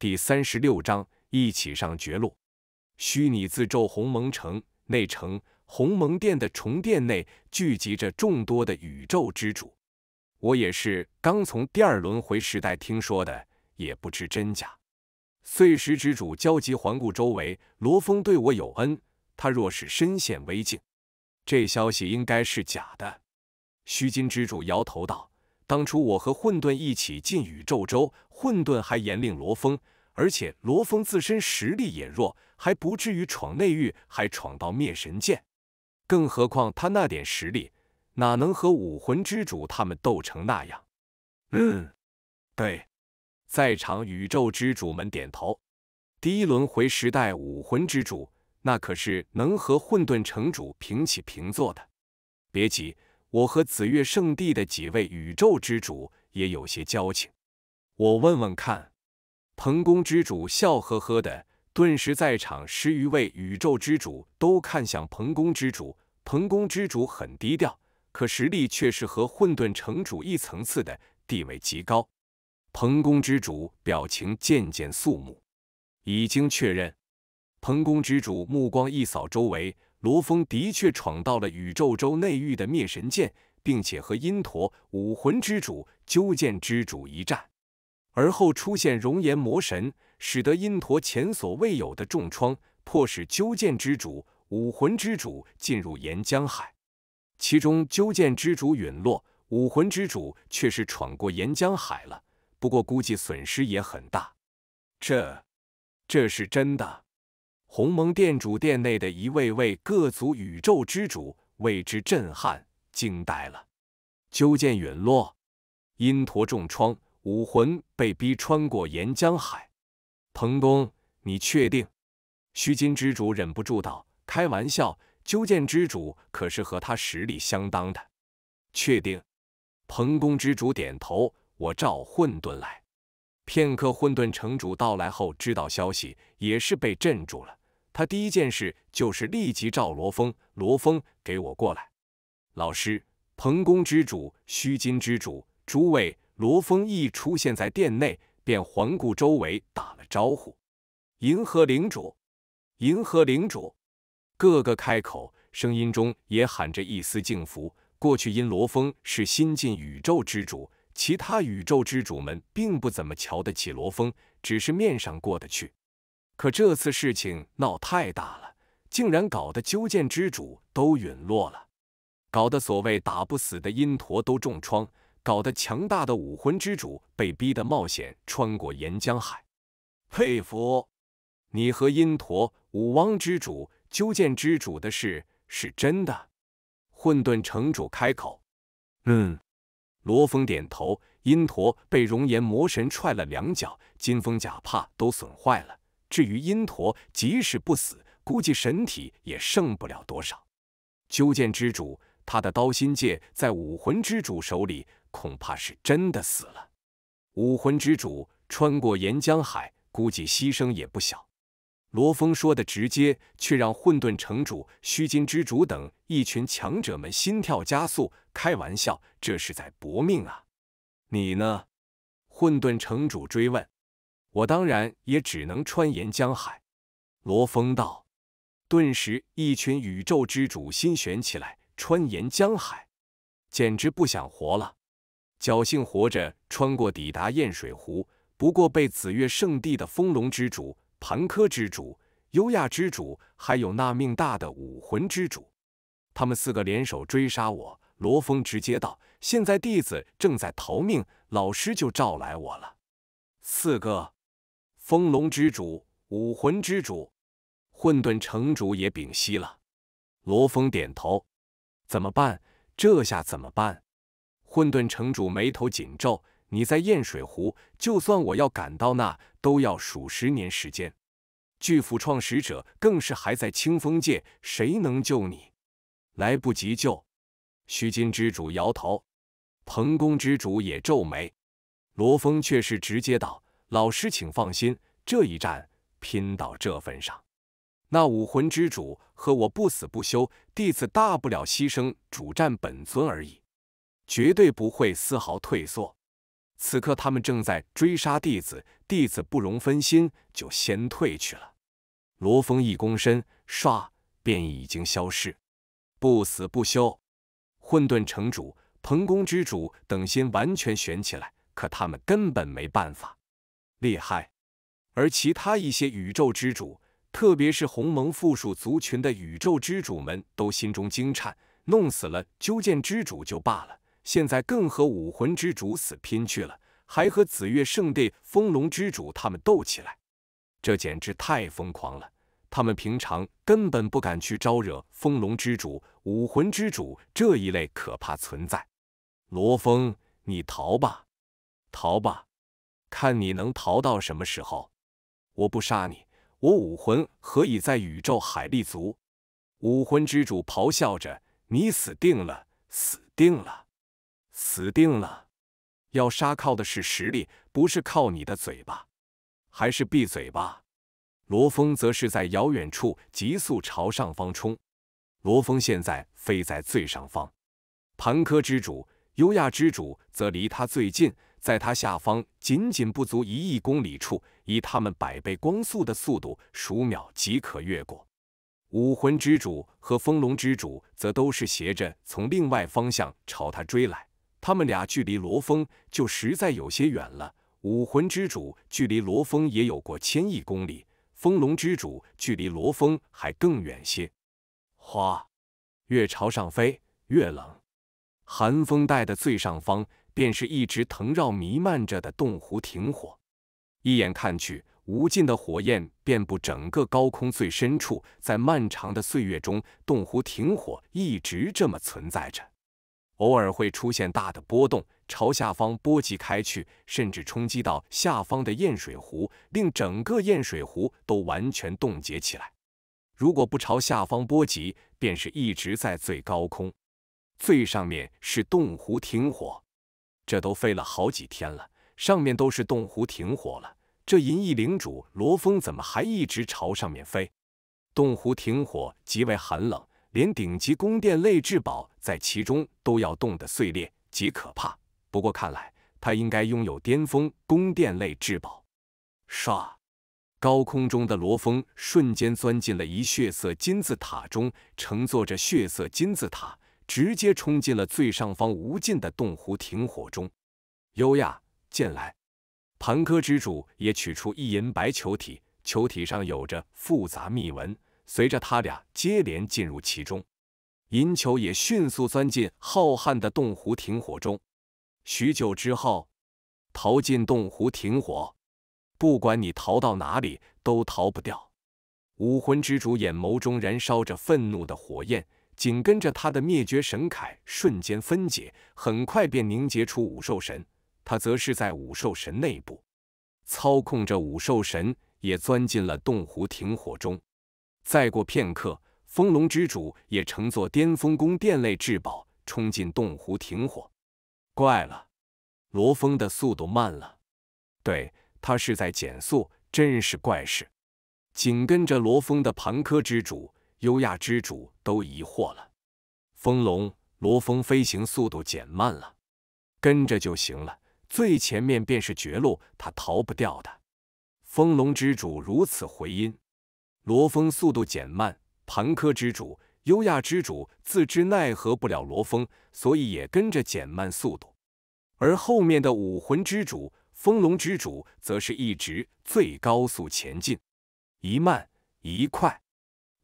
第三十六章一起上绝路。虚拟自咒鸿蒙城内城鸿蒙殿的重殿内聚集着众多的宇宙之主。我也是刚从第二轮回时代听说的，也不知真假。碎石之主焦急环顾周围，罗峰对我有恩，他若是身陷危境，这消息应该是假的。虚金之主摇头道。当初我和混沌一起进宇宙州，混沌还严令罗峰，而且罗峰自身实力也弱，还不至于闯内域，还闯到灭神剑。更何况他那点实力，哪能和武魂之主他们斗成那样？嗯，对，在场宇宙之主们点头。第一轮回时代武魂之主，那可是能和混沌城主平起平坐的。别急。我和紫月圣地的几位宇宙之主也有些交情，我问问看。彭公之主笑呵呵的，顿时在场十余位宇宙之主都看向彭公之主。彭公之主很低调，可实力却是和混沌城主一层次的，地位极高。彭公之主表情渐渐肃穆，已经确认。彭公之主目光一扫周围。罗峰的确闯到了宇宙州内域的灭神剑，并且和阴陀武魂之主、鸠剑之主一战，而后出现熔岩魔神，使得阴陀前所未有的重创，迫使鸠剑之主、武魂之主进入岩浆海。其中鸠剑之主陨落，武魂之主却是闯过岩浆海了，不过估计损失也很大。这，这是真的。鸿蒙殿主殿内的一位位各族宇宙之主为之震撼，惊呆了。鸠剑陨落，阴陀重创，武魂被逼穿过岩浆海。彭公，你确定？虚金之主忍不住道：“开玩笑，鸠剑之主可是和他实力相当的。”确定。彭公之主点头：“我召混沌来。”片刻，混沌城主到来后，知道消息也是被镇住了。他第一件事就是立即召罗峰，罗峰，给我过来！老师，彭公之主，虚金之主，诸位，罗峰一出现在殿内，便环顾周围，打了招呼。银河领主，银河领主，个个开口，声音中也喊着一丝敬服。过去因罗峰是新晋宇宙之主，其他宇宙之主们并不怎么瞧得起罗峰，只是面上过得去。可这次事情闹太大了，竟然搞得鸠剑之主都陨落了，搞得所谓打不死的阴陀都重创，搞得强大的武魂之主被逼得冒险穿过岩浆海。佩服，你和阴陀、武王之主、鸠剑之主的事是真的。混沌城主开口：“嗯。”罗峰点头。阴陀被熔岩魔神踹了两脚，金风甲怕都损坏了。至于阴陀，即使不死，估计神体也剩不了多少。修剑之主，他的刀心剑在武魂之主手里，恐怕是真的死了。武魂之主穿过岩浆海，估计牺牲也不小。罗峰说的直接，却让混沌城主、虚金之主等一群强者们心跳加速。开玩笑，这是在搏命啊！你呢？混沌城主追问。我当然也只能穿岩江海，罗峰道。顿时，一群宇宙之主心悬起来，穿岩江海，简直不想活了。侥幸活着穿过，抵达堰水湖，不过被紫月圣地的风龙之主、盘柯之主、优雅之主，还有那命大的武魂之主，他们四个联手追杀我。罗峰直接道：“现在弟子正在逃命，老师就召来我了，四哥。”风龙之主、武魂之主、混沌城主也屏息了。罗峰点头：“怎么办？这下怎么办？”混沌城主眉头紧皱：“你在堰水湖，就算我要赶到那，都要数十年时间。巨斧创始者更是还在清风界，谁能救你？来不及救。”虚金之主摇头，彭公之主也皱眉。罗峰却是直接道。老师，请放心，这一战拼到这份上，那武魂之主和我不死不休，弟子大不了牺牲主战本尊而已，绝对不会丝毫退缩。此刻他们正在追杀弟子，弟子不容分心，就先退去了。罗峰一躬身，唰，便已经消失。不死不休，混沌城主、鹏公之主等心完全悬起来，可他们根本没办法。厉害！而其他一些宇宙之主，特别是鸿蒙附属族群的宇宙之主们都心中惊颤。弄死了鸠剑之主就罢了，现在更和武魂之主死拼去了，还和紫月圣地风龙之主他们斗起来，这简直太疯狂了！他们平常根本不敢去招惹风龙之主、武魂之主这一类可怕存在。罗峰，你逃吧，逃吧！看你能逃到什么时候？我不杀你，我武魂何以在宇宙海立足？武魂之主咆哮着：“你死定了，死定了，死定了！要杀靠的是实力，不是靠你的嘴巴。还是闭嘴吧。”罗峰则是在遥远处急速朝上方冲。罗峰现在飞在最上方，盘柯之主、优亚之主则离他最近。在它下方仅仅不足一亿公里处，以他们百倍光速的速度，数秒即可越过。武魂之主和风龙之主则都是斜着从另外方向朝他追来，他们俩距离罗峰就实在有些远了。武魂之主距离罗峰也有过千亿公里，风龙之主距离罗峰还更远些。哗，越朝上飞越冷，寒风带的最上方。便是一直藤绕弥漫着的洞湖停火，一眼看去，无尽的火焰遍布整个高空最深处。在漫长的岁月中，洞湖停火一直这么存在着，偶尔会出现大的波动，朝下方波及开去，甚至冲击到下方的堰水湖，令整个堰水湖都完全冻结起来。如果不朝下方波及，便是一直在最高空，最上面是洞湖停火。这都飞了好几天了，上面都是洞湖停火了，这银翼领主罗峰怎么还一直朝上面飞？洞湖停火极为寒冷，连顶级宫殿类至宝在其中都要冻得碎裂，极可怕。不过看来他应该拥有巅峰宫殿类至宝。唰，高空中的罗峰瞬间钻进了一血色金字塔中，乘坐着血色金字塔。直接冲进了最上方无尽的洞湖停火中。优雅进来，盘柯之主也取出一银白球体，球体上有着复杂密纹。随着他俩接连进入其中，银球也迅速钻进浩瀚的洞湖停火中。许久之后，逃进洞湖停火，不管你逃到哪里，都逃不掉。武魂之主眼眸中燃烧着愤怒的火焰。紧跟着他的灭绝神铠瞬间分解，很快便凝结出五兽神，他则是在五兽神内部操控着五兽神，也钻进了洞湖停火中。再过片刻，风龙之主也乘坐巅峰宫殿类至宝冲进洞湖停火。怪了，罗峰的速度慢了，对他是在减速，真是怪事。紧跟着罗峰的盘科之主。优雅之主都疑惑了，风龙罗峰飞行速度减慢了，跟着就行了。最前面便是绝路，他逃不掉的。风龙之主如此回音。罗峰速度减慢，盘柯之主、优雅之主自知奈何不了罗峰，所以也跟着减慢速度。而后面的武魂之主、风龙之主则是一直最高速前进，一慢一快。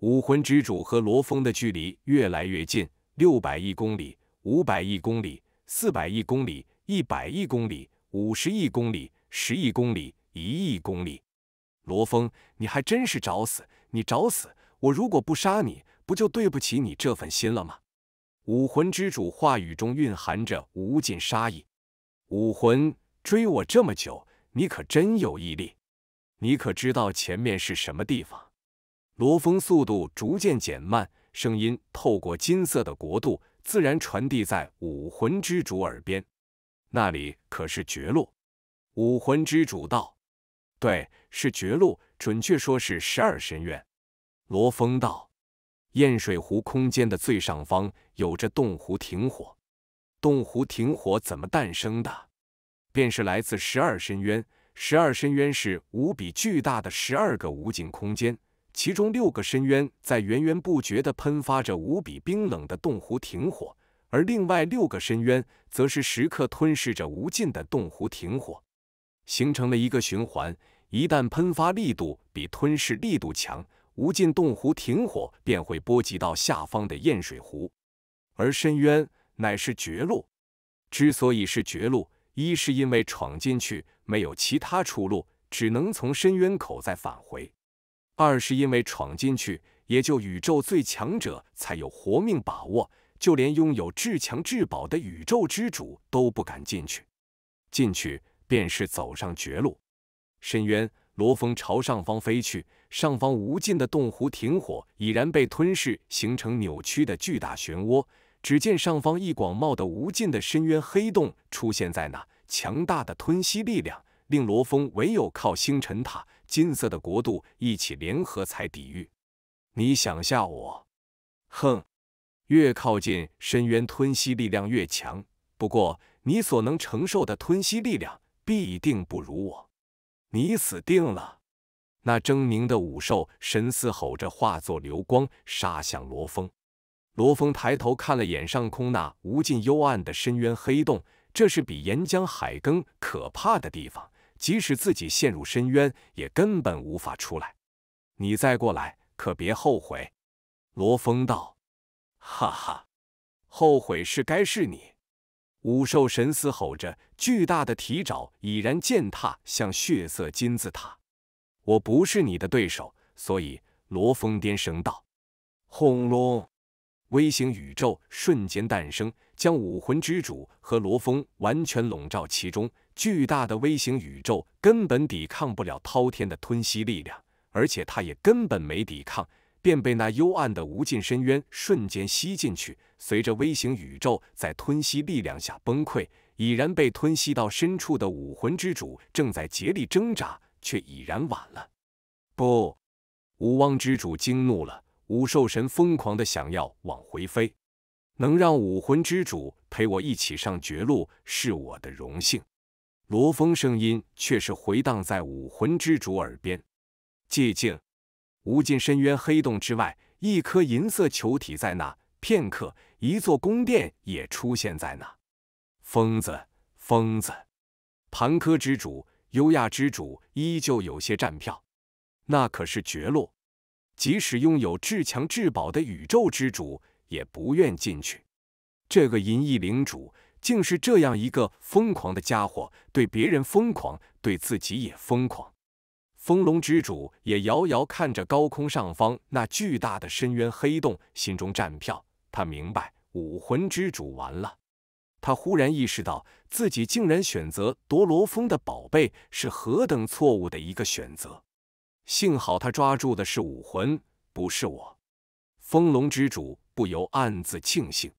武魂之主和罗峰的距离越来越近，六百亿公里，五百亿公里，四百亿公里，一百亿公里，五十亿公里，十亿公里，一亿公里。罗峰，你还真是找死！你找死！我如果不杀你，不就对不起你这份心了吗？武魂之主话语中蕴含着无尽杀意。武魂追我这么久，你可真有毅力。你可知道前面是什么地方？罗峰速度逐渐减慢，声音透过金色的国度，自然传递在武魂之主耳边。那里可是绝路。武魂之主道：“对，是绝路，准确说是十二深渊。”罗峰道：“燕水湖空间的最上方有着洞湖停火，洞湖停火怎么诞生的？便是来自十二深渊。十二深渊是无比巨大的十二个无尽空间。”其中六个深渊在源源不绝地喷发着无比冰冷的洞湖停火，而另外六个深渊则是时刻吞噬着无尽的洞湖停火，形成了一个循环。一旦喷发力度比吞噬力度强，无尽洞湖停火便会波及到下方的堰水湖，而深渊乃是绝路。之所以是绝路，一是因为闯进去没有其他出路，只能从深渊口再返回。二是因为闯进去，也就宇宙最强者才有活命把握，就连拥有至强至宝的宇宙之主都不敢进去。进去便是走上绝路。深渊，罗峰朝上方飞去，上方无尽的洞湖停火已然被吞噬，形成扭曲的巨大漩涡。只见上方一广袤的无尽的深渊黑洞出现在那，强大的吞吸力量令罗峰唯有靠星辰塔。金色的国度一起联合才抵御。你想吓我？哼！越靠近深渊吞吸力量越强，不过你所能承受的吞吸力量必定不如我，你死定了！那狰狞的武兽神嘶吼着化作流光，杀向罗峰。罗峰抬头看了眼上空那无尽幽暗的深渊黑洞，这是比岩浆海更可怕的地方。即使自己陷入深渊，也根本无法出来。你再过来，可别后悔。”罗峰道。“哈哈，后悔是该是你。”武兽神嘶吼着，巨大的蹄爪已然践踏向血色金字塔。“我不是你的对手。”所以，罗峰颠声道。轰隆，微型宇宙瞬间诞生，将武魂之主和罗峰完全笼罩其中。巨大的微型宇宙根本抵抗不了滔天的吞吸力量，而且他也根本没抵抗，便被那幽暗的无尽深渊瞬间吸进去。随着微型宇宙在吞吸力量下崩溃，已然被吞吸到深处的武魂之主正在竭力挣扎，却已然晚了。不，武王之主惊怒了，武兽神疯狂的想要往回飞。能让武魂之主陪我一起上绝路，是我的荣幸。罗峰声音却是回荡在武魂之主耳边。寂静，无尽深渊黑洞之外，一颗银色球体在那。片刻，一座宫殿也出现在那。疯子，疯子！盘柯之主、优雅之主依旧有些站票。那可是绝路，即使拥有至强至宝的宇宙之主，也不愿进去。这个银翼领主。竟是这样一个疯狂的家伙，对别人疯狂，对自己也疯狂。风龙之主也遥遥看着高空上方那巨大的深渊黑洞，心中战票。他明白武魂之主完了。他忽然意识到自己竟然选择夺罗峰的宝贝是何等错误的一个选择。幸好他抓住的是武魂，不是我。风龙之主不由暗自庆幸。